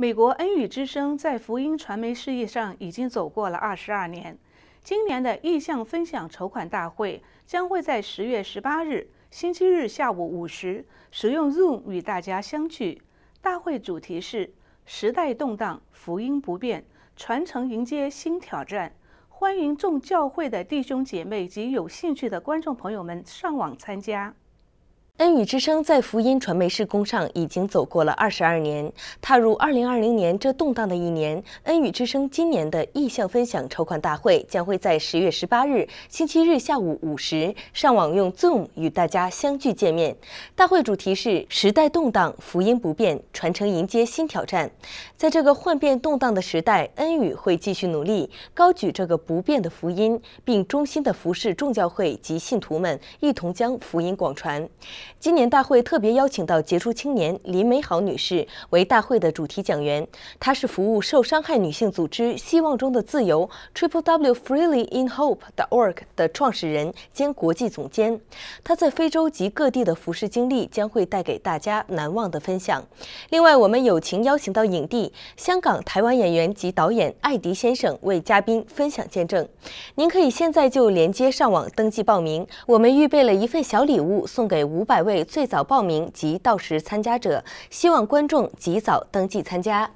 美国恩语之声在福音传媒事业上已经走过了二十二年。今年的意向分享筹款大会将会在十月十八日星期日下午五时，使用 Zoom 与大家相聚。大会主题是“时代动荡，福音不变，传承迎接新挑战”。欢迎众教会的弟兄姐妹及有兴趣的观众朋友们上网参加。恩语之声在福音传媒事工上已经走过了二十二年，踏入二零二零年这动荡的一年，恩语之声今年的意向分享筹款大会将会在十月十八日星期日下午五时上网用 Zoom 与大家相聚见面。大会主题是时代动荡，福音不变，传承迎接新挑战。在这个幻变动荡的时代，恩语会继续努力，高举这个不变的福音，并衷心的服侍众教会及信徒们，一同将福音广传。今年大会特别邀请到杰出青年林美好女士为大会的主题讲员，她是服务受伤害女性组织希望中的自由 （Triple W Freely in Hope）.org 的创始人兼国际总监。她在非洲及各地的服饰经历将会带给大家难忘的分享。另外，我们友情邀请到影帝、香港、台湾演员及导演艾迪先生为嘉宾分享见证。您可以现在就连接上网登记报名，我们预备了一份小礼物送给五百。为最早报名及到时参加者，希望观众及早登记参加。